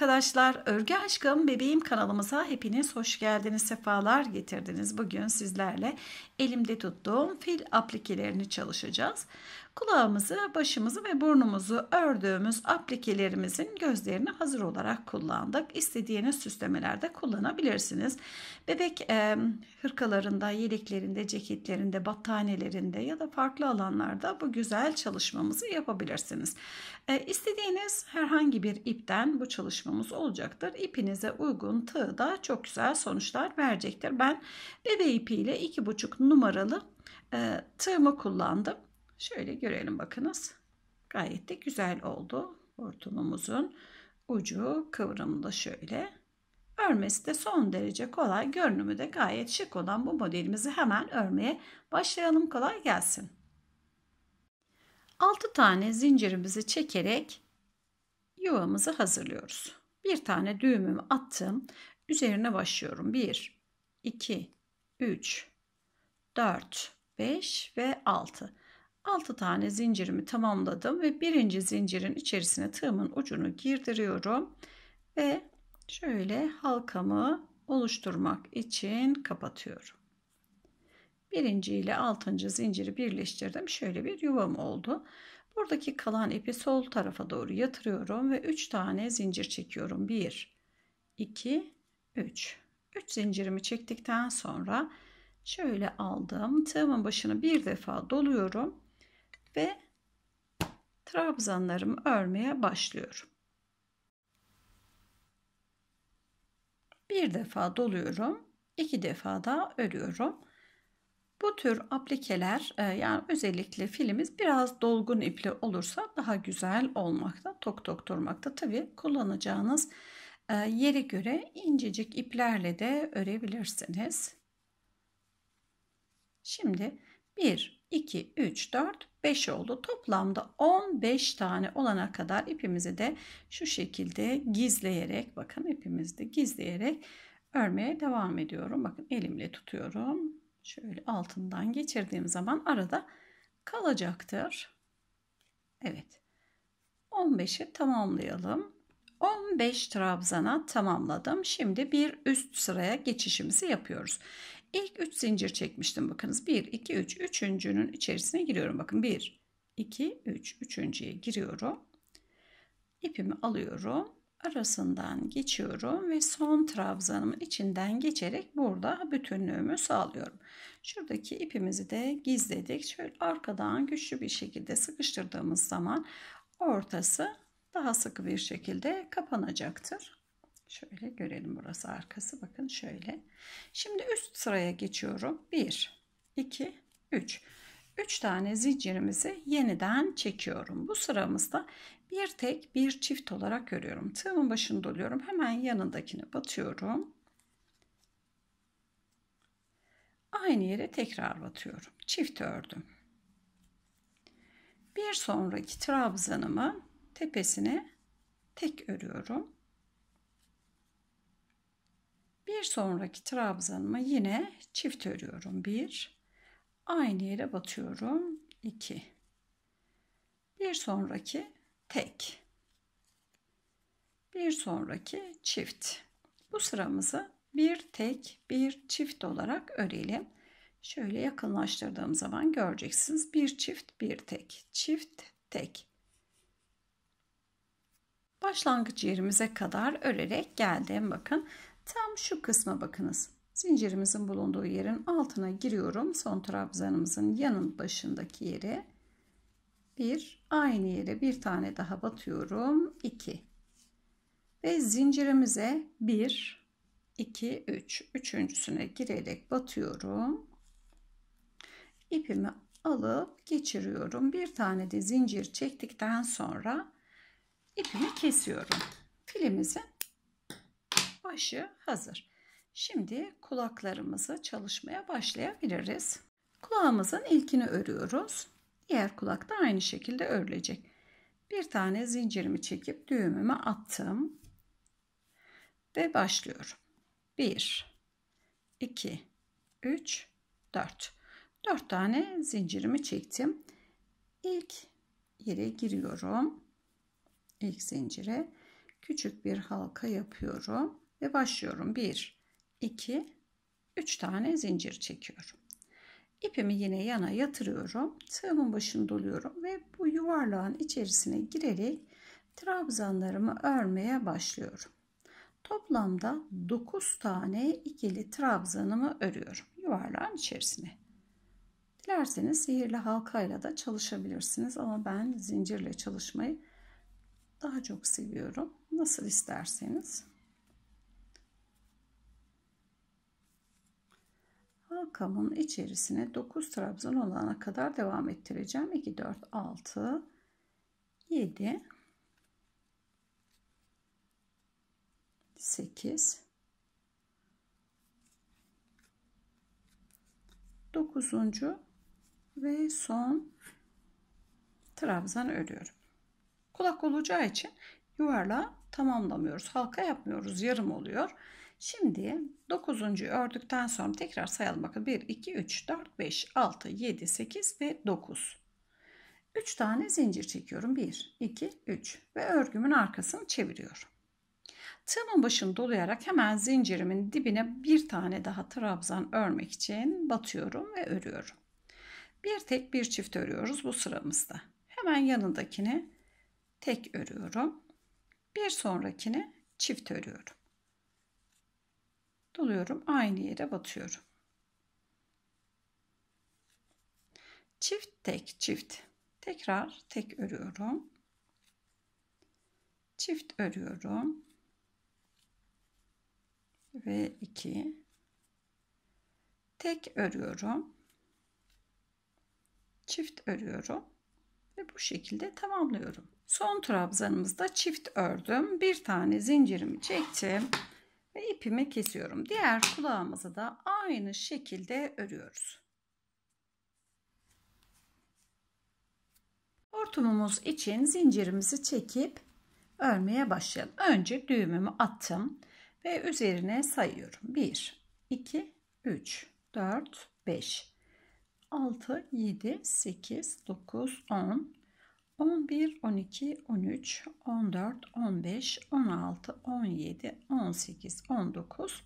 arkadaşlar. Örgü Aşkım Bebeğim kanalımıza hepiniz hoş geldiniz. Sefalar getirdiniz. Bugün sizlerle elimde tuttuğum fil aplikelerini çalışacağız. Kulağımızı, başımızı ve burnumuzu ördüğümüz aplikelerimizin gözlerini hazır olarak kullandık. İstediğiniz süslemelerde kullanabilirsiniz. Bebek e, hırkalarında, yeleklerinde, ceketlerinde, battanelerinde ya da farklı alanlarda bu güzel çalışmamızı yapabilirsiniz. E, istediğiniz herhangi bir ipten bu çalışmamız olacaktır. İpinize uygun tığ da çok güzel sonuçlar verecektir. Ben bebe ipiyle 2,5 numaralı e, tığımı kullandım. Şöyle görelim bakınız. Gayet de güzel oldu. Hortumumuzun ucu kıvrımda şöyle. Örmesi de son derece kolay. Görünümü de gayet şık olan bu modelimizi hemen örmeye başlayalım. Kolay gelsin. 6 tane zincirimizi çekerek yuvamızı hazırlıyoruz. Bir tane düğümümü attım. Üzerine başlıyorum. 1, 2, 3, 4, 5 ve 6. 6 tane zincirimi tamamladım ve birinci zincirin içerisine tığımın ucunu girdiriyorum ve şöyle halkamı oluşturmak için kapatıyorum. Birinci ile altıncı zinciri birleştirdim. Şöyle bir yuvam oldu. Buradaki kalan ipi sol tarafa doğru yatırıyorum ve 3 tane zincir çekiyorum. 1, 2, 3. 3 zincirimi çektikten sonra şöyle aldım. Tığımın başını bir defa doluyorum ve trabzanlarımı örmeye başlıyorum. Bir defa doluyorum, iki defa da örüyorum. Bu tür aplikeler e, yani özellikle filimiz biraz dolgun ipli olursa daha güzel olmakta, tok tok durmakta. Tabi kullanacağınız e, yere göre incecik iplerle de örebilirsiniz. Şimdi bir. 2, 3, 4, 5 oldu. Toplamda 15 tane olana kadar ipimizi de şu şekilde gizleyerek bakın ipimizi de gizleyerek örmeye devam ediyorum. Bakın elimle tutuyorum. Şöyle altından geçirdiğim zaman arada kalacaktır. Evet. 15'i tamamlayalım. 15 trabzana tamamladım. Şimdi bir üst sıraya geçişimizi yapıyoruz. İlk 3 zincir çekmiştim bakınız. 1, 2, 3. Üçüncünün içerisine giriyorum. Bakın 1, 2, 3. Üçüncüye giriyorum. İpimi alıyorum. Arasından geçiyorum ve son trabzanımın içinden geçerek burada bütünlüğümü sağlıyorum. Şuradaki ipimizi de gizledik. Şöyle arkadan güçlü bir şekilde sıkıştırdığımız zaman ortası daha sıkı bir şekilde kapanacaktır. Şöyle görelim burası arkası. Bakın şöyle. Şimdi üst sıraya geçiyorum. 1, 2, 3. 3 tane zincirimizi yeniden çekiyorum. Bu sıramızda bir tek bir çift olarak örüyorum. Tığımın başını doluyorum. Hemen yanındakine batıyorum. Aynı yere tekrar batıyorum. Çift ördüm. Bir sonraki trabzanımı tepesine tek örüyorum. Bir sonraki trabzanımı yine çift örüyorum. 1 aynı yere batıyorum. 2 bir sonraki tek. Bir sonraki çift. Bu sıramızı bir tek, bir çift olarak örelim. Şöyle yakınlaştırdığım zaman göreceksiniz. Bir çift, bir tek. Çift, tek. Başlangıç yerimize kadar örerek geldim. Bakın Tam şu kısma bakınız. Zincirimizin bulunduğu yerin altına giriyorum. Son trabzanımızın yanın başındaki yere. Bir, aynı yere bir tane daha batıyorum. İki ve zincirimize bir iki üç üçüncüsüne girerek batıyorum. İpimi alıp geçiriyorum. Bir tane de zincir çektikten sonra ipimi kesiyorum. Filimizin başı hazır. Şimdi kulaklarımızı çalışmaya başlayabiliriz. Kulağımızın ilkini örüyoruz. Diğer kulak da aynı şekilde örülecek. Bir tane zincirimi çekip düğümüme attım. Ve başlıyorum. 1 2 3 4 4 tane zincirimi çektim. İlk yere giriyorum. İlk zincire küçük bir halka yapıyorum ve başlıyorum. 1, 2, 3 tane zincir çekiyorum. İpimi yine yana yatırıyorum. Tığımın başını doluyorum ve bu yuvarlağın içerisine girerek trabzanlarımı örmeye başlıyorum. Toplamda 9 tane ikili trabzanımı örüyorum yuvarlağın içerisine. Dilerseniz sihirli halkayla da çalışabilirsiniz ama ben zincirle çalışmayı daha çok seviyorum. Nasıl isterseniz. rakamın içerisine 9 trabzan olana kadar devam ettireceğim. 2, 4, 6, 7, 8, 9. ve son trabzan örüyorum. Kulak olacağı için yuvarla tamamlamıyoruz. Halka yapmıyoruz. Yarım oluyor. Şimdi 9. ördükten sonra tekrar sayalım. bakalım 1, 2, 3, 4, 5, 6, 7, 8 ve 9. 3 tane zincir çekiyorum. 1, 2, 3 ve örgümün arkasını çeviriyorum. Tığımın başını dolayarak hemen zincirimin dibine bir tane daha trabzan örmek için batıyorum ve örüyorum. Bir tek bir çift örüyoruz bu sıramızda. Hemen yanındakini tek örüyorum. Bir sonrakini çift örüyorum doluyorum aynı yere batıyorum. Çift tek çift tekrar tek örüyorum. Çift örüyorum. Ve 2 tek örüyorum. Çift örüyorum ve bu şekilde tamamlıyorum. Son trabzanımızda çift ördüm. Bir tane zincirimi çektim ve ipimi kesiyorum. Diğer kulağımızı da aynı şekilde örüyoruz. Hortumumuz için zincirimizi çekip örmeye başlayalım. Önce düğümümü attım ve üzerine sayıyorum. 1, 2, 3, 4, 5, 6, 7, 8, 9, 10, 11, 12, 13, 14, 15, 16, 17, 18, 19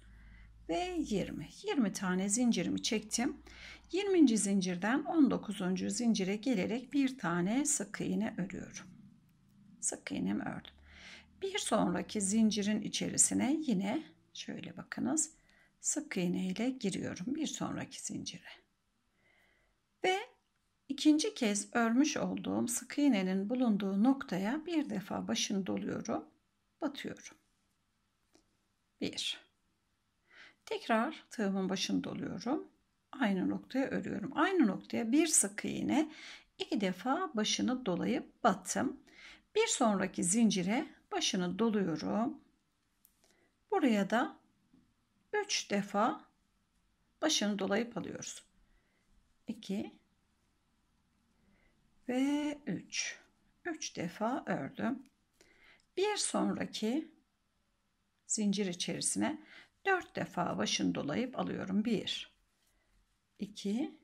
ve 20. 20 tane zincirimi çektim. 20. zincirden 19. zincire gelerek bir tane sık iğne örüyorum. Sık iğnemi ördüm. Bir sonraki zincirin içerisine yine şöyle bakınız sık iğne ile giriyorum bir sonraki zincire. Ve İkinci kez örmüş olduğum sık iğnenin bulunduğu noktaya bir defa başını doluyorum, batıyorum. 1 Tekrar tığımın başını doluyorum. Aynı noktaya örüyorum. Aynı noktaya bir sık iğne iki defa başını dolayıp battım. Bir sonraki zincire başını doluyorum. Buraya da 3 defa başını dolayıp alıyoruz. 2 ve 3. 3 defa ördüm. Bir sonraki zincir içerisine 4 defa başını dolayıp alıyorum. 1 2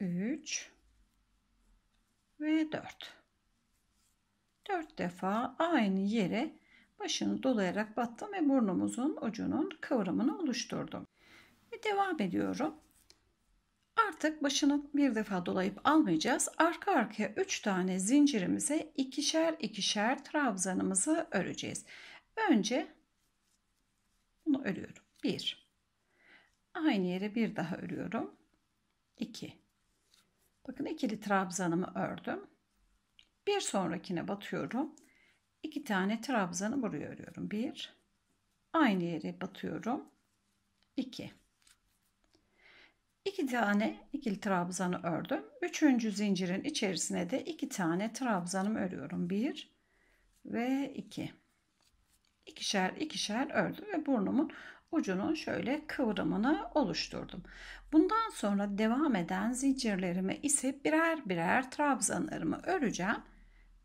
3 ve 4. 4 defa aynı yere başını dolayarak battım ve burnumuzun ucunun kıvrımını oluşturdum. Ve devam ediyorum. Artık başını bir defa dolayıp almayacağız. Arka arkaya 3 tane zincirimize ikişer ikişer trabzanımızı öreceğiz. Önce bunu örüyorum. 1. Aynı yere bir daha örüyorum. 2. Bakın ikili trabzanımı ördüm. Bir sonrakine batıyorum. 2 tane trabzanı buraya örüyorum. 1. Aynı yere batıyorum. 2. 2 tane ikili trabzanı ördüm. Üçüncü zincirin içerisine de iki tane trabzanım örüyorum. 1 ve 2. Iki. İkişer ikişer ördüm ve burnumun ucunun şöyle kıvrımını oluşturdum. Bundan sonra devam eden zincirlerime ise birer birer trabzanlarımı öreceğim.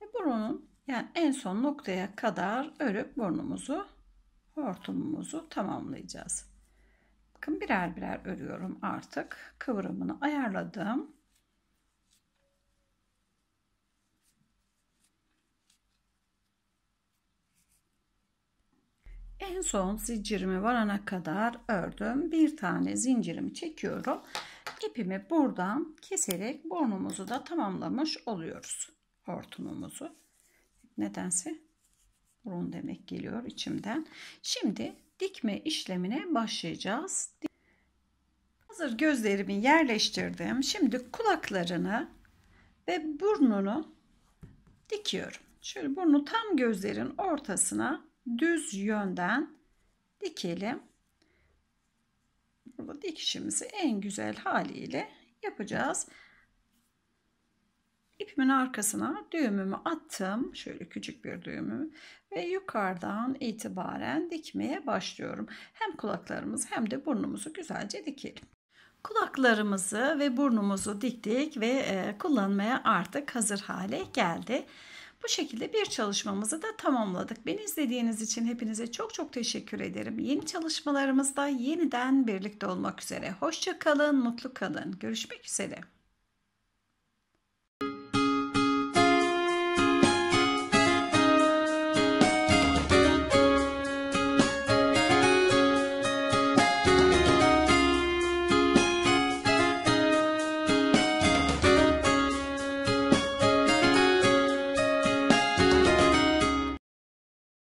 Ve burunun yani en son noktaya kadar örüp burnumuzu hortumumuzu tamamlayacağız. Bakın birer birer örüyorum artık. Kıvrımını ayarladım. En son zincirimi varana kadar ördüm. Bir tane zincirimi çekiyorum. İpimi buradan keserek burnumuzu da tamamlamış oluyoruz. Hortumumuzu. Nedense burun demek geliyor içimden. Şimdi dikme işlemine başlayacağız. Hazır gözlerimi yerleştirdim. Şimdi kulaklarını ve burnunu dikiyorum. Şöyle burnu tam gözlerin ortasına düz yönden dikelim. Burada dikişimizi en güzel haliyle yapacağız. İpimin arkasına düğümümü attım. Şöyle küçük bir düğümü ve yukarıdan itibaren dikmeye başlıyorum. Hem kulaklarımız hem de burnumuzu güzelce dikelim. Kulaklarımızı ve burnumuzu diktik ve e, kullanmaya artık hazır hale geldi. Bu şekilde bir çalışmamızı da tamamladık. Beni izlediğiniz için hepinize çok çok teşekkür ederim. Yeni çalışmalarımızda yeniden birlikte olmak üzere. hoşçakalın, mutlu kalın. Görüşmek üzere.